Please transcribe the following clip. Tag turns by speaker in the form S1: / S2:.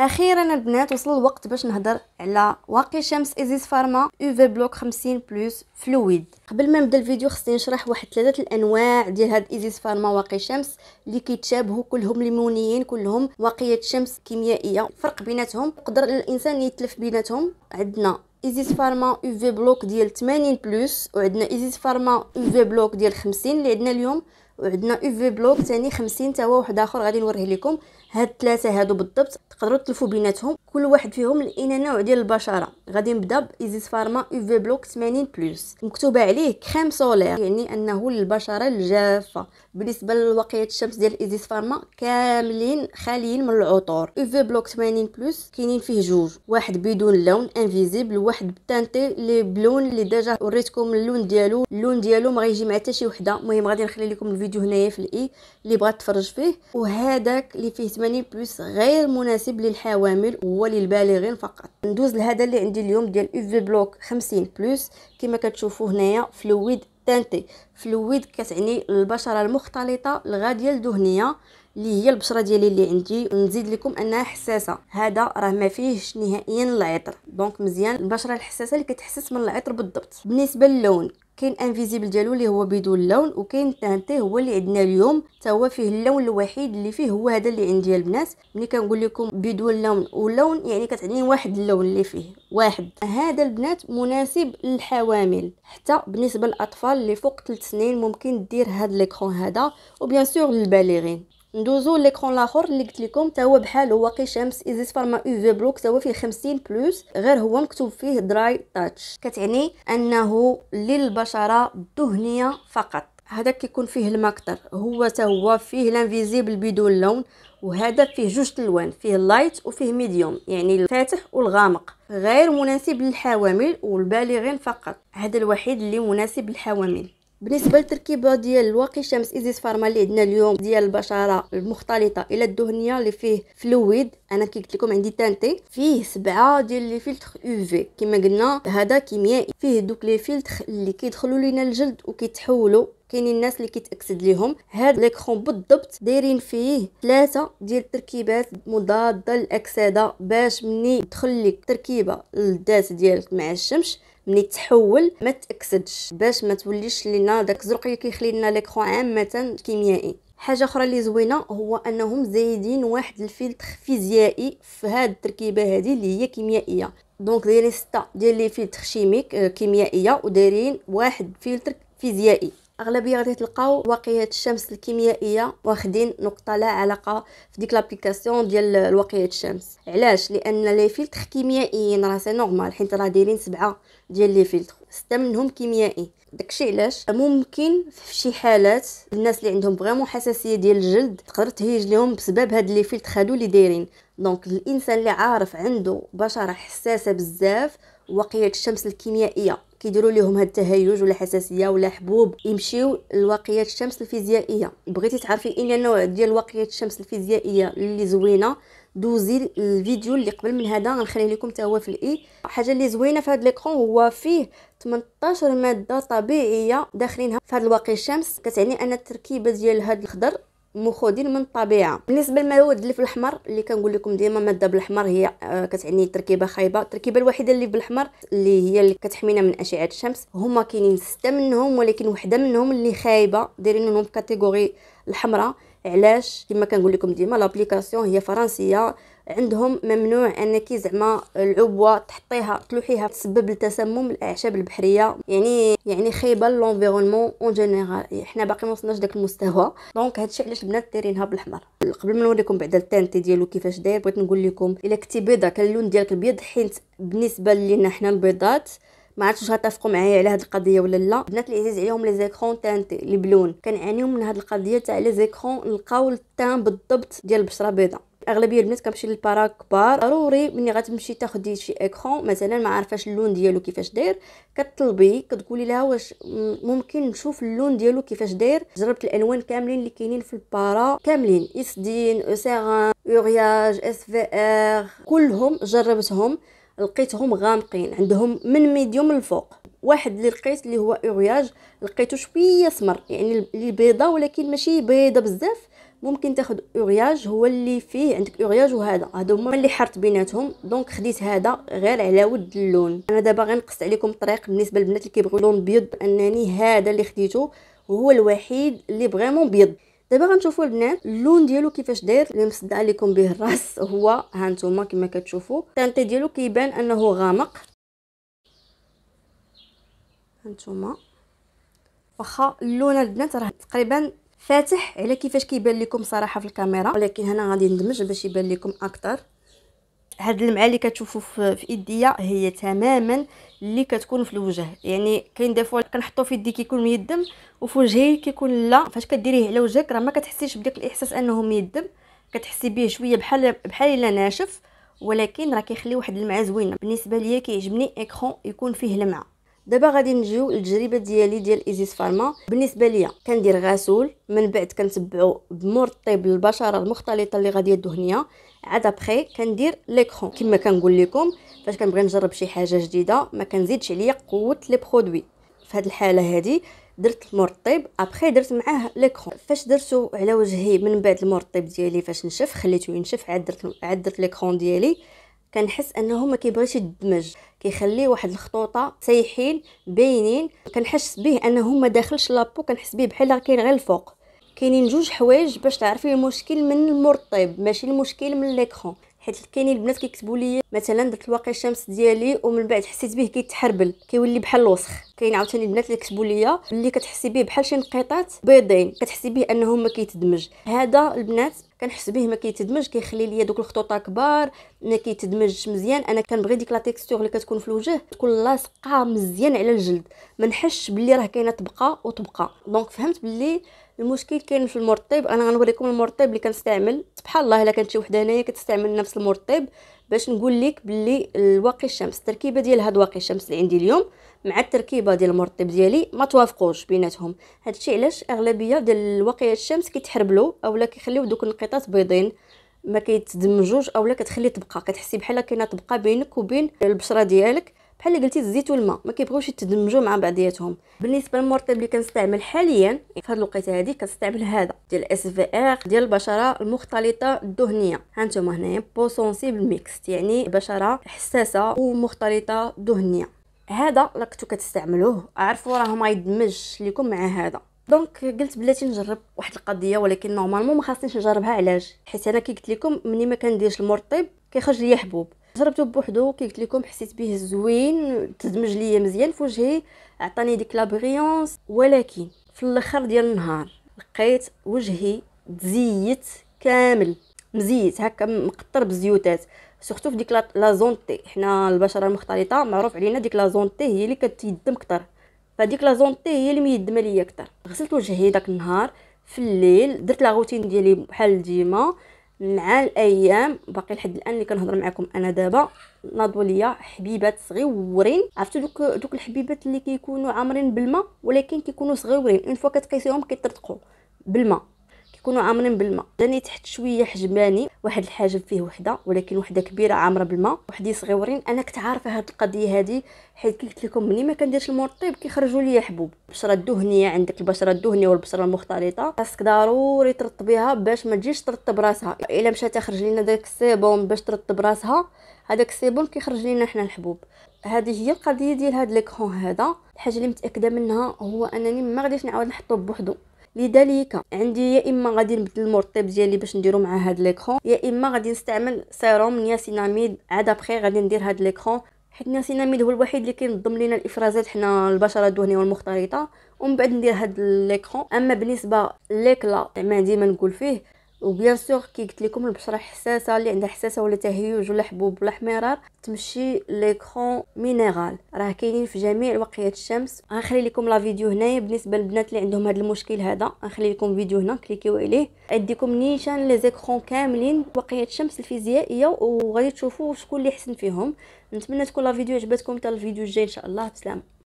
S1: اخيرا البنات وصل الوقت باش نهضر على واقي شمس ايزيس فارما في بلوك 50 بلس فلويد قبل ما نبدا الفيديو خصني نشرح واحد ثلاثه الانواع ديال هاد ايزيس فارما واقي شمس اللي كيتشابهوا كلهم ليمونيين كلهم واقيه شمس كيميائيه الفرق بيناتهم يقدر الانسان يتلف بيناتهم عندنا ايزيس فارما في بلوك ديال 80 بلس وعندنا ايزيس فارما في بلوك ديال 50 اللي عندنا اليوم وعندنا في بلوك ثاني 50 تا هو واحد اخر غادي نوريه لكم هاد الثلاثه هادو بالضبط تقدروا تلفوا بيناتهم كل واحد فيهم لقينا نوع ديال البشره غادي نبدا بايزيس فارما يو في بلوك 80 بلس مكتوبه عليه كريم سولير يعني انه للبشره الجافه بالنسبه لواقيات الشمس ديال ايزيس فارما كاملين خاليين من العطور يو في بلوك 80 بلس كاينين فيه جوج واحد بدون لون انفيزيبل واحد بتانتي لي بلون اللي ديجا وريتكم اللون ديالو اللون ديالو ما غيجي مع حتى شي وحده المهم غادي نخلي لكم الفيديو هنايا في الاي e، اللي بغات تفرج فيه وهذاك اللي فيه مانيبيوس غير مناسب للحوامل وللبالغين فقط ندوز لهذا اللي عندي اليوم ديال UV بلوك 50 بلس كما كتشوفوا هنايا فلويد تانتي فلويد كتعني البشره المختلطه الغاديه الدهنيه اللي هي البشره ديالي اللي عندي نزيد لكم انها حساسه هذا راه ما فيهش نهائيا العطر دونك مزيان البشره الحساسه اللي كتحسس من العطر بالضبط بالنسبه للون كاين انفيزيبل ديالو اللي هو بدون لون وكاين تانتي هو اللي عندنا اليوم حتى هو فيه اللون الوحيد اللي فيه هو هذا اللي عندي البنات ملي كنقول لكم بدون لون ولون يعني كتعني واحد اللون اللي فيه واحد هذا البنات مناسب للحوامل حتى بالنسبه للاطفال اللي فوق 3 سنين ممكن دير هاد ليكرون هذا وبيان سور للبالغين ندوزو ليكرون لاخر اللي قلت لكم تا هو بحال هو شمس ايزيس فارما او في بلوك تا هو فيه 50 بلس غير هو مكتوب فيه دراي تاتش كتعني انه للبشره الدهنيه فقط هذا كيكون فيه الماء كتر هو تا هو فيه لانفيزيبل بدون لون وهذا فيه جوج الوان فيه لايت وفيه ميديوم يعني الفاتح والغامق غير مناسب للحوامل والبالغين فقط هذا الوحيد اللي مناسب للحوامل بالنسبه للتركيبه ديال الواقي شمس ايزيس فارما اللي عندنا اليوم ديال البشره المختلطه الى الدهنيه اللي فيه فلويد انا كي قلت لكم عندي تانتي فيه سبعه ديال لي فلتر يو في كما قلنا هذا كيميائي فيه دوك لي فلتر اللي كيدخلوا لينا الجلد وكيتحولوا كاينين الناس اللي كيتاكسد ليهم هاد ليكرون بالضبط دايرين فيه ثلاثه ديال التركيبات مضاده للاكسده باش مني تدخل لك تركيبه للذات ديالك مع الشمس ملي تحول ما تاكسدش باش ما توليش لينا داك الزرق اللي كيخلي لنا ليكرو عامه كيميائي حاجه اخرى اللي زوينه هو انهم زايدين واحد الفلتر فيزيائي في هاد التركيبه هذه اللي هي كيميائيه دونك دايرين سته ديال لي فلتر كيميك euh, كيميائيه ودايرين واحد فلتر فيزيائي اغلبيه غادي تلقاو واقيه الشمس الكيميائيه واخدين نقطه لا علاقه في ديك لابليكاسيون ديال واقيه الشمس علاش لان لي فيلتر كيميائيين راه سي نورمال حيت راه دايرين سبعه ديال لي فيلتر سته منهم كيميائي داكشي علاش ممكن في شي حالات الناس اللي عندهم فريمون حساسيه ديال الجلد تقدر تهيج لهم بسبب هاد لي فيلتر هادو اللي دايرين دونك الانسان اللي عارف عنده بشره حساسه بزاف واقيه الشمس الكيميائيه كيديروا ليهم هاد التهيج ولا حساسيه ولا حبوب يمشيو لواقيات الشمس الفيزيائيه بغيتي تعرفي ايه النوع ديال واقيات الشمس الفيزيائيه اللي زوينه دوزي الفيديو اللي قبل من هذا غنخليه لكم حتى هو في الاي حاجه اللي زوينه في هذا ليكرون هو فيه 18 ماده طبيعيه داخلينها في هاد الواقي الشمس كتعني ان التركيبه ديال هاد الخضر مخودين من الطبيعه بالنسبه للمواد اللي في الاحمر اللي كنقول لكم ديما ماده بالاحمر هي آه، كتعني تركيبه خايبه التركيبه الوحيده اللي بالاحمر اللي هي اللي كتحمينا من اشعه الشمس هما كاينين سته منهم ولكن وحده منهم اللي خايبه دايرين لهم كاتيجوري الحمراء علاش كما كنقول لكم ديما لابليكاسيون هي فرنسيه عندهم ممنوع انك زعما العبوه تحطيها تلوحيها تسبب لتسمم الاعشاب البحريه يعني يعني خايبه لونفيرونمون اون جينيرال حنا باقي ما وصلناش داك المستوى دونك هادشي علاش البنات دايرينها بالاحمر قبل ما نوريكم بعد التانتي ديالو كيفاش داير بغيت نقول لكم الا كنتي بيضاء كان اللون ديالك البيض حيت بالنسبه لينا حنا البيضات ما عرفتش واش غتفقوا معايا على هذه القضيه ولا لا البنات اللي عزيز عليهم لي زيكرون تانتي البلون بلون كنعانيو من هذه القضيه تاع لي زيكرون نلقاو التان بالضبط ديال البشره بيضاء اغلبيه البنات كنمشي للبارا كبار ضروري ملي غتمشي تاخدي شي اكرون مثلا ما عارفاش اللون ديالو كيفاش داير كطلبي كتقولي لها واش ممكن نشوف اللون ديالو كيفاش داير جربت الالوان كاملين اللي كاينين في البارا كاملين اسدين اوسيران اورياج اس في ار كلهم جربتهم لقيتهم غامقين عندهم من ميديوم الفوق واحد اللي لقيت اللي هو اورياج لقيته شويه اسمر يعني البيضه ولكن ماشي بيضه بزاف ممكن تاخد اورياج هو اللي فيه عندك اورياج وهذا هادو هما اللي حرت بيناتهم دونك خديت هذا غير على ود اللون انا دابا غنقص عليكم الطريق بالنسبه للبنات اللي كيبغيو لون بيض انني هذا اللي خديته وهو الوحيد اللي فريمون بيض دابا غنشوفوا البنات اللون ديالو كيفاش داير اللي مصدع لكم به الراس هو ها نتوما كما كتشوفوا التانتي ديالو كيبان انه غامق ها نتوما واخا اللون البنات راه تقريبا فاتح على كيفاش كيبان لكم صراحه في الكاميرا ولكن هنا غادي ندمج باش يبان لكم اكثر هاد المعالي كتشوفوا في ايديا هي تماما اللي كتكون في الوجه يعني كاين دافوا كنحطو في يدي كيكون ميدم وفي وجهي كيكون لا فاش كديريه على وجهك راه ما كتحسيش بداك الاحساس انه ميدم كتحسي به شويه بحال بحال الا ناشف ولكن راه كيخلي واحد اللمعه زوينه بالنسبه ليا كيعجبني اكرون يكون فيه لمعه دابا غادي نجيو للتجربه ديالي ديال ايزيس فارما بالنسبه ليا كندير غسول من بعد كنتبعو بمرطب البشره المختلطه اللي غادي الدهنيه عاد ابخي كندير ليكرون كما كنقول لكم فاش كنبغي نجرب شي حاجه جديده ما كنزيدش عليا قوه لي برودوي في هذه الحاله هذه درت المرطب ابخي درت معاه ليكرون فاش درتو على وجهي من بعد المرطب ديالي فاش نشف خليته ينشف عاد درت عاد درت ليكرون ديالي كنحس انه ما كيبغيش يدمج كيخلي واحد الخطوطه سايحين باينين كنحس به انه ما داخلش لابو كنحس به بحال كاين غير الفوق كاينين جوج حوايج باش تعرفي المشكل من المرطب ماشي المشكل من ليكرون حيت كاينين البنات كيكتبوا لي مثلا درت الواقي الشمس ديالي ومن بعد حسيت به كيتحربل كيولي بحال الوسخ كاين عاوتاني البنات اللي كتبوا ليا اللي كتحسي به بحال شي نقيطات بيضين كتحسي به انهم ما كيتدمج هذا البنات كنحس به ما كيتدمج كيخلي ليا دوك الخطوط كبار ما كيتدمجش مزيان انا كنبغي ديك لا تيكستور اللي كتكون في الوجه تكون لاصقه مزيان على الجلد ما نحسش بلي راه كاينه طبقه وطبقه دونك فهمت بلي المشكل كاين في المرطب انا غنوريكم المرطب اللي كنستعمل سبحان الله الا كانت شي وحده هنايا كتستعمل نفس المرطب باش نقول لك باللي الواقي الشمس التركيبه ديال هاد واقي الشمس اللي عندي اليوم مع التركيبه ديال المرطب ديالي ما توافقوش بيناتهم هادشي علاش اغلبيه ديال الواقي الشمس كيتحربلو اولا كيخليو دوك النقيطات بيضين ما كيتدمجوش اولا كتخلي طبقه كتحسي بحال كاينه طبقه بينك وبين البشره ديالك بحال اللي قلتي الزيت والماء ما كيبغيوش يتدمجوا مع بعضياتهم بالنسبه للمرطب اللي كنستعمل حاليا في هذه الوقيته هذه كنستعمل هذا ديال اس في ار ديال البشره المختلطه الدهنيه هانتوما هنايا بوسونسيبل ميكس يعني بشره حساسه ومختلطه دهنيه هذا الا كنتو كتستعملوه عرفوا راه ما يدمج لكم مع هذا دونك قلت بلاتي نجرب واحد القضيه ولكن نورمالمون ما خاصنيش نجربها علاش حيت انا كي قلت لكم ملي ما كنديرش المرطب كيخرج ليا حبوب جربته بوحدو كي قلت لكم حسيت به زوين تدمج ليا مزيان في وجهي عطاني ديك لابغيونس ولكن في الاخر ديال النهار لقيت وجهي تزيت كامل مزيت هكا مقطر بالزيوتات سورتو في ديك لا زونتي حنا البشره المختلطه معروف علينا ديك لا زونتي هي اللي كتيدم كتر فديك لا زونتي هي اللي ميدمه ليا كتر غسلت وجهي داك النهار في الليل درت لا روتين ديالي بحال ديما مع الايام باقي لحد الان اللي كنهضر معكم انا دابا ناضوا ليا حبيبات صغيورين عرفتوا دوك دوك الحبيبات اللي كيكونوا عامرين بالماء ولكن كيكونوا صغيورين اون فوا كتقيسيهم كيطرطقوا بالماء تكونوا عامرين بالماء داني تحت شويه حجماني واحد الحاجب فيه وحده ولكن وحده كبيره عامره بالماء وحدي صغيورين انا كنت عارفه هاد القضيه هادي حيت قلت لكم ملي ما كنديرش المرطب كيخرجوا لي حبوب البشره الدهنيه عندك البشره الدهنيه والبشره المختلطه خاصك ضروري ترطبيها باش ما تجيش ترطب راسها الا مشات تخرج لنا داك السيبون باش ترطب راسها هذاك السيبون كيخرج لنا حنا الحبوب هذه هي القضيه ديال هاد ليكرون هذا الحاجه اللي متاكده منها هو انني ما غاديش نعاود نحطو بوحدو لذلك عندي يا اما غادي نبدل المرطب ديالي باش نديرو مع هاد ليكرون يا اما غادي نستعمل سيروم نياسيناميد عاد ابخي غادي ندير هاد ليكرون حيت نياسيناميد هو الوحيد اللي كينظم لينا الافرازات حنا البشره الدهنيه والمختلطه ومن بعد ندير هاد ليكرون اما بالنسبه ليكلا ما ديما نقول فيه وبيان سور كي قلت لكم البشره حساسه اللي عندها حساسه ولا تهيج ولا حبوب ولا حمرار تمشي ليكرون مينيرال راه كاينين في جميع وقيات الشمس غنخلي لكم لا فيديو هنايا بالنسبه للبنات اللي عندهم هذا المشكل هذا غنخلي لكم فيديو هنا كليكيو عليه اديكم نيشان لي زيكرون كاملين وقيات الشمس الفيزيائيه وغادي تشوفوا شكون اللي حسن فيهم نتمنى تكون لا فيديو عجبتكم حتى الفيديو الجاي ان شاء الله بسلامه